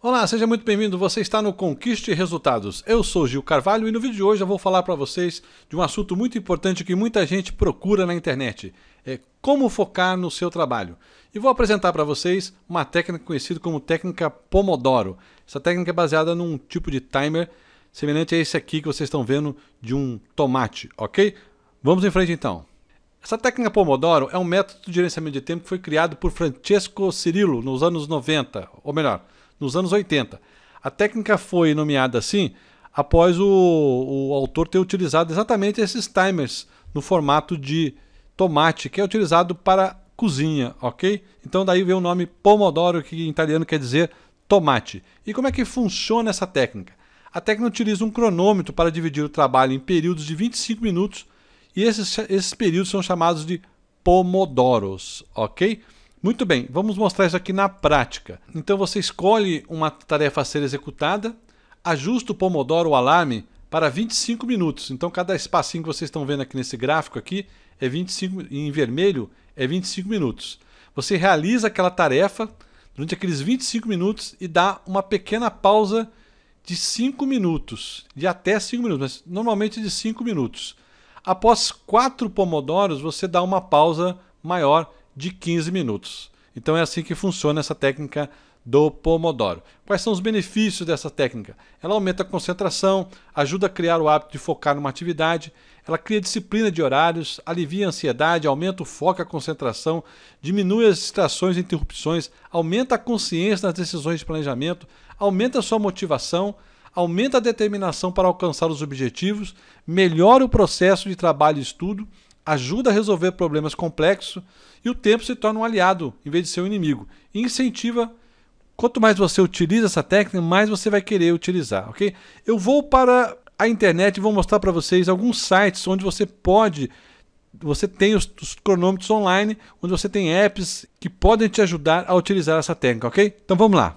Olá, seja muito bem-vindo. Você está no Conquiste Resultados. Eu sou Gil Carvalho e no vídeo de hoje eu vou falar para vocês de um assunto muito importante que muita gente procura na internet: é como focar no seu trabalho. E vou apresentar para vocês uma técnica conhecida como técnica Pomodoro. Essa técnica é baseada num tipo de timer semelhante a esse aqui que vocês estão vendo de um tomate, ok? Vamos em frente então. Essa técnica Pomodoro é um método de gerenciamento de tempo que foi criado por Francesco Cirillo nos anos 90, ou melhor, nos anos 80. A técnica foi nomeada assim após o, o autor ter utilizado exatamente esses timers no formato de tomate, que é utilizado para cozinha, ok? Então daí vem o nome pomodoro, que em italiano quer dizer tomate. E como é que funciona essa técnica? A técnica utiliza um cronômetro para dividir o trabalho em períodos de 25 minutos, e esses, esses períodos são chamados de pomodoros, ok? Muito bem, vamos mostrar isso aqui na prática. Então você escolhe uma tarefa a ser executada, ajusta o Pomodoro, o alarme, para 25 minutos. Então cada espacinho que vocês estão vendo aqui nesse gráfico aqui é 25 em vermelho é 25 minutos. Você realiza aquela tarefa durante aqueles 25 minutos e dá uma pequena pausa de 5 minutos, de até 5 minutos, mas normalmente de 5 minutos. Após 4 pomodoros, você dá uma pausa maior de 15 minutos. Então é assim que funciona essa técnica do Pomodoro. Quais são os benefícios dessa técnica? Ela aumenta a concentração, ajuda a criar o hábito de focar numa atividade, ela cria disciplina de horários, alivia a ansiedade, aumenta o foco e a concentração, diminui as distrações e interrupções, aumenta a consciência nas decisões de planejamento, aumenta a sua motivação, aumenta a determinação para alcançar os objetivos, melhora o processo de trabalho e estudo, ajuda a resolver problemas complexos e o tempo se torna um aliado em vez de ser um inimigo. E incentiva. Quanto mais você utiliza essa técnica, mais você vai querer utilizar, ok? Eu vou para a internet e vou mostrar para vocês alguns sites onde você pode. Você tem os, os cronômetros online, onde você tem apps que podem te ajudar a utilizar essa técnica, ok? Então vamos lá.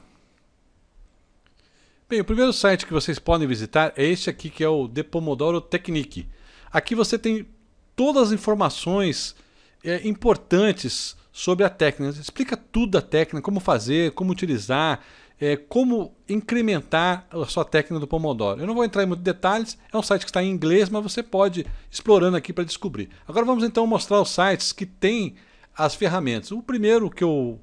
Bem, o primeiro site que vocês podem visitar é este aqui, que é o The Pomodoro Technique. Aqui você tem todas as informações é, importantes sobre a técnica. Explica tudo a técnica, como fazer, como utilizar, é, como incrementar a sua técnica do Pomodoro. Eu não vou entrar em muitos detalhes, é um site que está em inglês, mas você pode ir explorando aqui para descobrir. Agora vamos então mostrar os sites que têm as ferramentas. O primeiro que eu,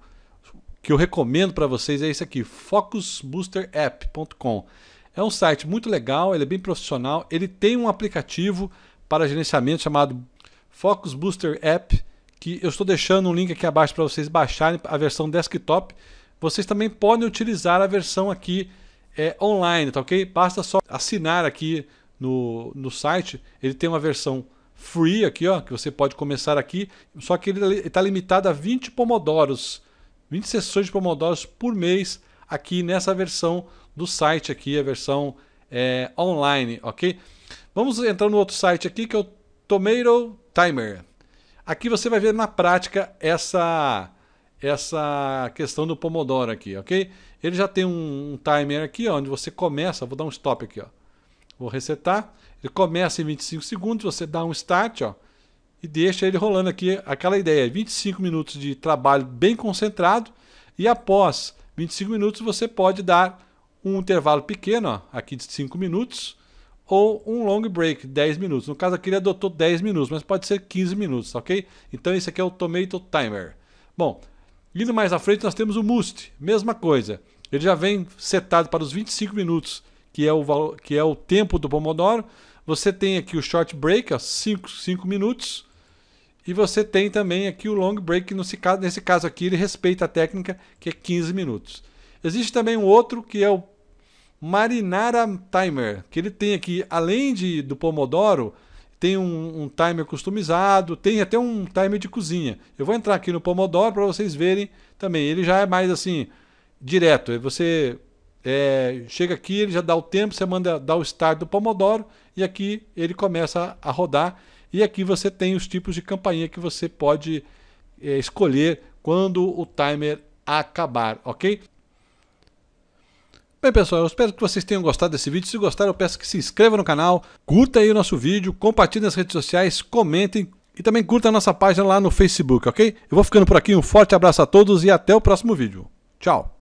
que eu recomendo para vocês é esse aqui, focusboosterapp.com. É um site muito legal, ele é bem profissional, ele tem um aplicativo para gerenciamento chamado Focus Booster App, que eu estou deixando um link aqui abaixo para vocês baixarem a versão desktop. Vocês também podem utilizar a versão aqui é, online, tá ok? Basta só assinar aqui no, no site, ele tem uma versão free aqui, ó, que você pode começar aqui, só que ele está limitado a 20 pomodoros, 20 sessões de pomodoros por mês aqui nessa versão do site aqui, a versão é, online, ok? Vamos entrar no outro site aqui que é o Tomato Timer. Aqui você vai ver na prática essa essa questão do Pomodoro aqui, ok? Ele já tem um, um timer aqui, ó, onde você começa, vou dar um stop aqui, ó. Vou resetar. Ele começa em 25 segundos, você dá um start, ó, e deixa ele rolando aqui. Aquela ideia, 25 minutos de trabalho bem concentrado e após 25 minutos você pode dar um intervalo pequeno, ó, aqui de 5 minutos, ou um long break, 10 minutos. No caso aqui ele adotou 10 minutos, mas pode ser 15 minutos, ok? Então esse aqui é o Tomato Timer. Bom, indo mais à frente nós temos o Must, mesma coisa. Ele já vem setado para os 25 minutos, que é o, que é o tempo do Pomodoro. Você tem aqui o short break, 5 minutos. E você tem também aqui o long break, que nesse caso aqui ele respeita a técnica, que é 15 minutos. Existe também um outro que é o Marinara Timer, que ele tem aqui, além de, do Pomodoro, tem um, um timer customizado, tem até um timer de cozinha. Eu vou entrar aqui no Pomodoro para vocês verem também. Ele já é mais assim, direto. É, você é, chega aqui, ele já dá o tempo, você manda dar o start do Pomodoro e aqui ele começa a rodar. E aqui você tem os tipos de campainha que você pode é, escolher quando o timer acabar, ok? Bem pessoal, eu espero que vocês tenham gostado desse vídeo. Se gostaram, eu peço que se inscreva no canal, curta aí o nosso vídeo, compartilhe nas redes sociais, comentem e também curta a nossa página lá no Facebook, ok? Eu vou ficando por aqui, um forte abraço a todos e até o próximo vídeo. Tchau!